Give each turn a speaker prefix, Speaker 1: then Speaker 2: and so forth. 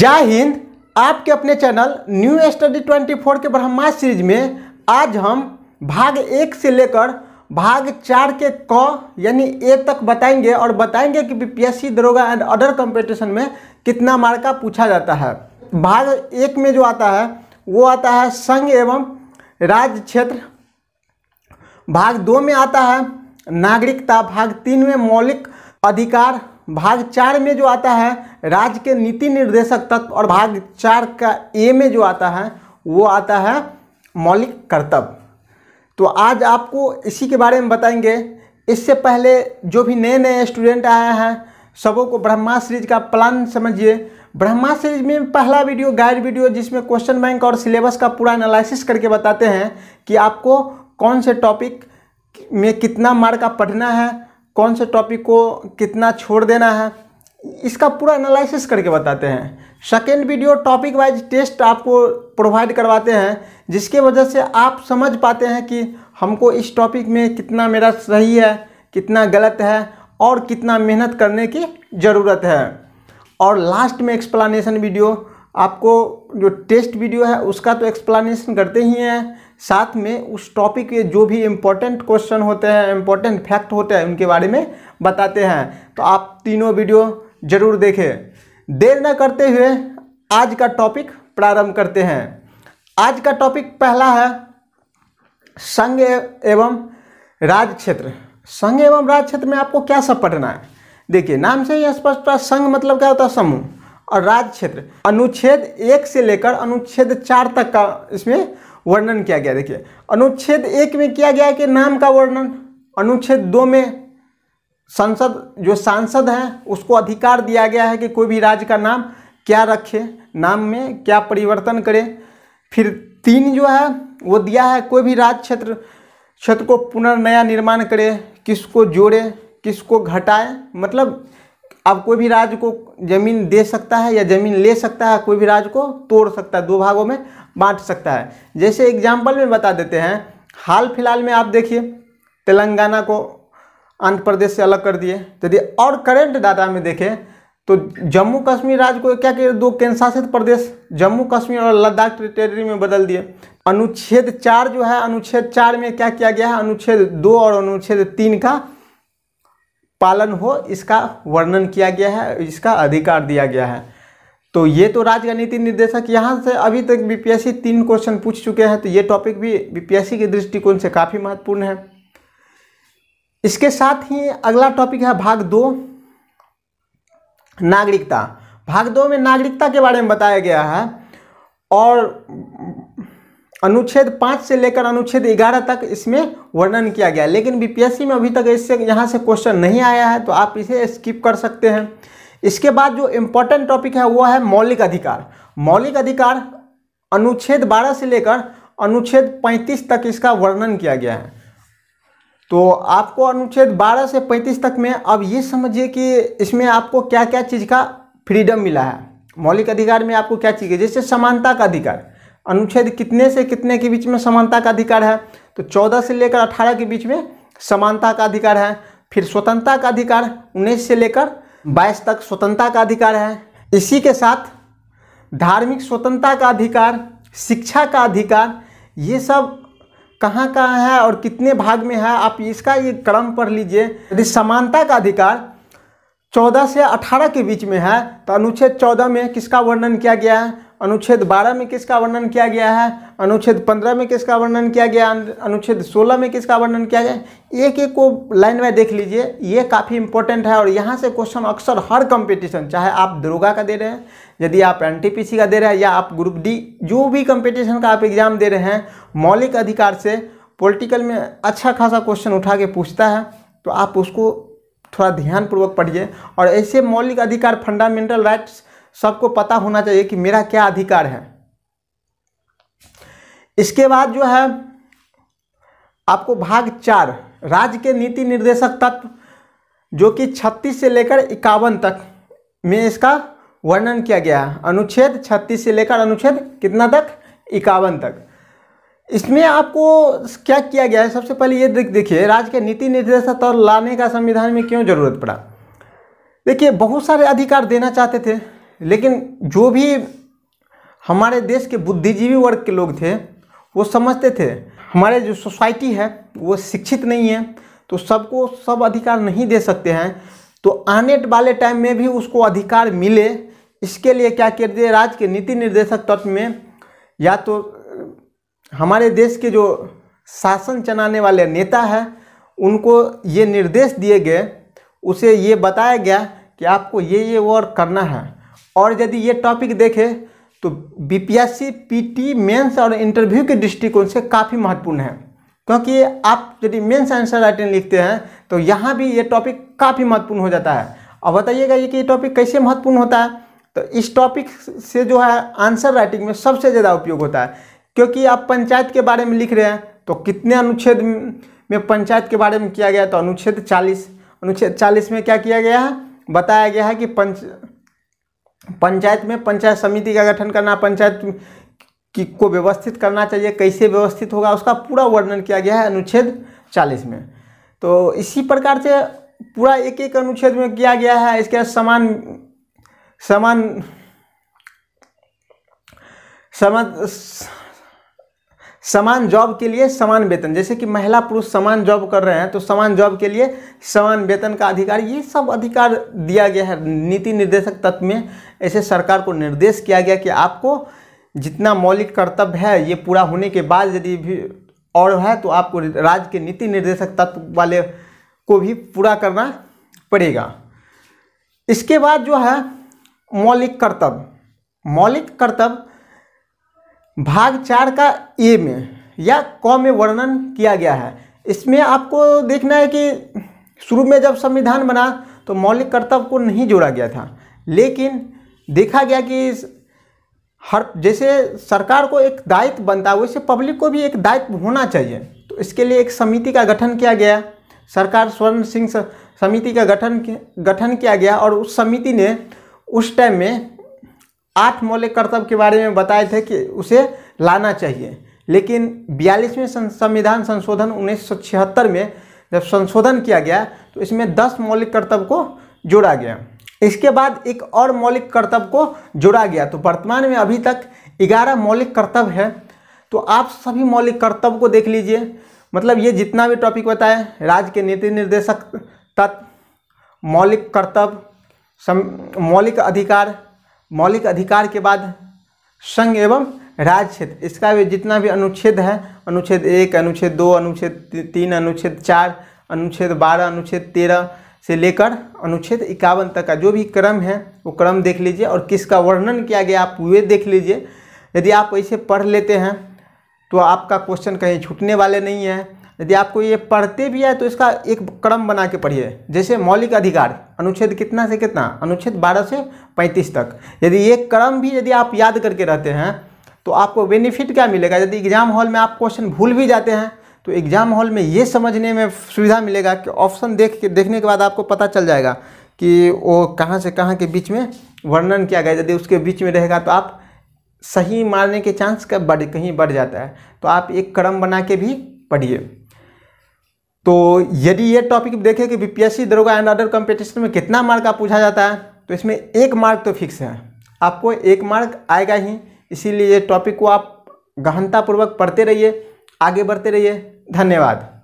Speaker 1: जय हिंद आपके अपने चैनल न्यू स्टडी 24 के ब्रह्मा सीरीज में आज हम भाग एक से लेकर भाग चार के क यानी ए तक बताएंगे और बताएंगे कि बीपीएससी दरोगा एंड अदर कंपटीशन में कितना मार्क का पूछा जाता है भाग एक में जो आता है वो आता है संघ एवं राज्य क्षेत्र भाग दो में आता है नागरिकता भाग तीन में मौलिक अधिकार भाग चार में जो आता है राज्य के नीति निर्देशक तत्व और भाग चार का ए में जो आता है वो आता है मौलिक कर्तव्य तो आज आपको इसी के बारे में बताएंगे इससे पहले जो भी नए नए स्टूडेंट आए हैं सबों को ब्रह्मा सीरीज का प्लान समझिए ब्रह्मा सीरीज में पहला वीडियो गाइड वीडियो जिसमें क्वेश्चन बैंक और सिलेबस का पूरा एनालिसिस करके बताते हैं कि आपको कौन से टॉपिक में कितना मार्क का पढ़ना है कौन से टॉपिक को कितना छोड़ देना है इसका पूरा एनालिसिस करके बताते हैं second video topic wise test आपको प्रोवाइड करवाते हैं जिसके वजह से आप समझ पाते हैं कि हमको इस टॉपिक में कितना मेरा सही है कितना गलत है और कितना मेहनत करने की ज़रूरत है और लास्ट में एक्सप्लानेशन वीडियो आपको जो टेस्ट वीडियो है उसका तो एक्सप्लेनेशन करते ही हैं साथ में उस टॉपिक के जो भी इम्पोर्टेंट क्वेश्चन होते हैं इम्पोर्टेंट फैक्ट होते हैं उनके बारे में बताते हैं तो आप तीनों वीडियो ज़रूर देखें देर न करते हुए आज का टॉपिक प्रारंभ करते हैं आज का टॉपिक पहला है संघ एवं राज क्षेत्र संघ एवं राज क्षेत्र में आपको क्या सब पढ़ना है देखिए नाम से ही स्पष्ट संघ मतलब क्या होता है समूह और राज्य क्षेत्र अनुच्छेद एक से लेकर अनुच्छेद चार तक का इसमें वर्णन किया गया देखिए अनुच्छेद एक में किया गया कि नाम का वर्णन अनुच्छेद दो में संसद जो सांसद हैं उसको अधिकार दिया गया है कि कोई भी राज्य का नाम क्या रखे नाम में क्या परिवर्तन करे फिर तीन जो है वो दिया है कोई भी राज्य क्षेत्र क्षेत्र को पुनर्नया निर्माण करे किसको जोड़े किसको घटाए मतलब अब कोई भी राज्य को जमीन दे सकता है या जमीन ले सकता है कोई भी राज्य को तोड़ सकता है दो भागों में बांट सकता है जैसे एग्जाम्पल में बता देते हैं हाल फिलहाल में आप देखिए तेलंगाना को आंध्र प्रदेश से अलग कर दिए तो यदि और करेंट डाटा में देखें तो जम्मू कश्मीर राज्य को क्या किया दो केंद्रशासित प्रदेश जम्मू कश्मीर और लद्दाख टेरिटरी में बदल दिए अनुच्छेद चार जो है अनुच्छेद चार में क्या किया गया है अनुच्छेद दो और अनुच्छेद तीन का पालन हो इसका वर्णन किया गया है इसका अधिकार दिया गया है तो ये तो राज्य का नीति निर्देशक यहाँ से अभी तक बीपीएससी तीन क्वेश्चन पूछ चुके हैं तो ये टॉपिक भी बीपीएससी के दृष्टिकोण से काफ़ी महत्वपूर्ण है इसके साथ ही अगला टॉपिक है भाग दो नागरिकता भाग दो में नागरिकता के बारे में बताया गया है और अनुच्छेद पाँच से लेकर अनुच्छेद ग्यारह तक इसमें वर्णन किया गया लेकिन बीपीएससी में अभी तक इससे यहाँ से क्वेश्चन नहीं आया है तो आप इसे स्किप कर सकते हैं इसके बाद जो इम्पोर्टेंट टॉपिक है वो है मौलिक अधिकार मौलिक अधिकार अनुच्छेद 12 से लेकर अनुच्छेद 35 तक इसका वर्णन किया गया है तो आपको अनुच्छेद 12 से 35 तक में अब ये समझिए कि इसमें आपको क्या क्या चीज़ का फ्रीडम मिला है मौलिक अधिकार में आपको क्या चीज़ है जैसे समानता का अधिकार अनुच्छेद कितने से कितने के बीच में समानता का अधिकार है तो चौदह से लेकर अठारह के बीच में समानता का अधिकार है फिर स्वतंत्रता का अधिकार उन्नीस से लेकर बाईस तक स्वतंत्रता का अधिकार है इसी के साथ धार्मिक स्वतंत्रता का अधिकार शिक्षा का अधिकार ये सब कहाँ कहाँ है और कितने भाग में है आप इसका ये क्रम पढ़ लीजिए यदि समानता का अधिकार 14 से 18 के बीच में है तो अनुच्छेद 14 में किसका वर्णन किया गया है अनुच्छेद 12 में किसका वर्णन किया गया है अनुच्छेद 15 में किसका वर्णन किया गया अनुच्छेद 16 में किसका वर्णन किया गया एक एक को लाइन में देख लीजिए ये काफ़ी इंपॉर्टेंट है और यहाँ से क्वेश्चन अक्सर हर कंपटीशन चाहे आप दरोगा का दे रहे हैं यदि आप एन का दे रहे हैं या आप ग्रुप डी जो भी कम्पिटिशन का आप एग्ज़ाम दे रहे हैं मौलिक अधिकार से पोलिटिकल में अच्छा खासा क्वेश्चन उठा के पूछता है तो आप उसको थोड़ा ध्यानपूर्वक पढ़िए और ऐसे मौलिक अधिकार फंडामेंटल राइट्स सबको पता होना चाहिए कि मेरा क्या अधिकार है इसके बाद जो है आपको भाग चार राज्य के नीति निर्देशक तत्व जो कि 36 से लेकर इक्यावन तक में इसका वर्णन किया गया है अनुच्छेद 36 से लेकर अनुच्छेद कितना तक इक्यावन तक इसमें आपको क्या किया गया है सबसे पहले ये देखिए राज्य के नीति निर्देशक तौर लाने का संविधान में क्यों जरूरत पड़ा देखिए बहुत सारे अधिकार देना चाहते थे लेकिन जो भी हमारे देश के बुद्धिजीवी वर्ग के लोग थे वो समझते थे हमारे जो सोसाइटी है वो शिक्षित नहीं है तो सबको सब अधिकार नहीं दे सकते हैं तो आने वाले टाइम में भी उसको अधिकार मिले इसके लिए क्या कर दिए राज्य के नीति निर्देशक तत्व में या तो हमारे देश के जो शासन चलाने वाले नेता हैं उनको ये निर्देश दिए गए उसे ये बताया गया कि आपको ये ये वर्क करना है और यदि ये टॉपिक देखें तो बीपीएससी पीटी मेंस और इंटरव्यू के दृष्टिकोण से काफ़ी महत्वपूर्ण है क्योंकि आप यदि मेंस आंसर राइटिंग लिखते हैं तो यहाँ भी ये टॉपिक काफ़ी महत्वपूर्ण हो जाता है अब बताइएगा ये कि ये टॉपिक कैसे महत्वपूर्ण होता है तो इस टॉपिक से जो है आंसर राइटिंग में सबसे ज़्यादा उपयोग होता है क्योंकि आप पंचायत के बारे में लिख रहे हैं तो कितने अनुच्छेद में पंचायत के बारे में किया गया तो अनुच्छेद चालीस अनुच्छेद चालीस में क्या किया गया है बताया गया है कि पंच पंचायत में पंचायत समिति का गठन करना पंचायत की को व्यवस्थित करना चाहिए कैसे व्यवस्थित होगा उसका पूरा वर्णन किया गया है अनुच्छेद चालीस में तो इसी प्रकार से पूरा एक एक अनुच्छेद में किया गया है इसके समान समान समान समान जॉब के लिए समान वेतन जैसे कि महिला पुरुष समान जॉब कर रहे हैं तो समान जॉब के लिए समान वेतन का अधिकार ये सब अधिकार दिया गया है नीति निर्देशक तत्व में ऐसे सरकार को निर्देश किया गया कि आपको जितना मौलिक कर्तव्य है ये पूरा होने के बाद यदि भी और है तो आपको राज्य के नीति निर्देशक तत्व वाले को भी पूरा करना पड़ेगा इसके बाद जो है मौलिक कर्तव्य मौलिक कर्तव्य भाग चार का ए में या क में वर्णन किया गया है इसमें आपको देखना है कि शुरू में जब संविधान बना तो मौलिक कर्तव्य को नहीं जोड़ा गया था लेकिन देखा गया कि हर जैसे सरकार को एक दायित्व बनता है वैसे पब्लिक को भी एक दायित्व होना चाहिए तो इसके लिए एक समिति का गठन किया गया सरकार स्वर्ण सिंह समिति का गठन गठन किया गया और उस समिति ने उस टाइम में आठ मौलिक कर्तव्य के बारे में बताए थे कि उसे लाना चाहिए लेकिन बयालीसवें संविधान संशोधन उन्नीस में जब संशोधन किया गया तो इसमें दस मौलिक कर्तव्य को जोड़ा गया इसके बाद एक और मौलिक कर्तव्य को जोड़ा गया तो वर्तमान में अभी तक ग्यारह मौलिक कर्तव्य है तो आप सभी मौलिक कर्तव्य को देख लीजिए मतलब ये जितना भी टॉपिक बताए राज्य के नीति निर्देशक तत्व मौलिक कर्तव्य मौलिक अधिकार मौलिक अधिकार के बाद संघ एवं राज्य क्षेत्र इसका भी जितना भी अनुच्छेद है अनुच्छेद एक अनुच्छेद दो अनुच्छेद तीन अनुच्छेद चार अनुच्छेद बारह अनुच्छेद तेरह से लेकर अनुच्छेद इक्यावन तक का जो भी क्रम है वो क्रम देख लीजिए और किसका वर्णन किया गया आप वे देख लीजिए यदि आप ऐसे पढ़ लेते हैं तो आपका क्वेश्चन कहीं छूटने वाले नहीं है यदि आपको ये पढ़ते भी है तो इसका एक क्रम बना के पढ़िए जैसे मौलिक अधिकार अनुच्छेद कितना से कितना अनुच्छेद 12 से 35 तक यदि ये क्रम भी यदि आप याद करके रहते हैं तो आपको बेनिफिट क्या मिलेगा यदि एग्जाम हॉल में आप क्वेश्चन भूल भी जाते हैं तो एग्जाम हॉल में ये समझने में सुविधा मिलेगा कि ऑप्शन देख के देखने के बाद आपको पता चल जाएगा कि वो कहाँ से कहाँ के बीच में वर्णन किया गया यदि उसके बीच में रहेगा तो आप सही मारने के चांस कब बढ़ कहीं बढ़ जाता है तो आप एक क्रम बना के भी पढ़िए तो यदि ये टॉपिक देखें कि बीपीएससी दरोगा एंड अदर कंपटीशन में कितना मार्क का पूछा जाता है तो इसमें एक मार्क तो फिक्स है आपको एक मार्क आएगा ही इसीलिए ये टॉपिक को आप गहनतापूर्वक पढ़ते रहिए आगे बढ़ते रहिए धन्यवाद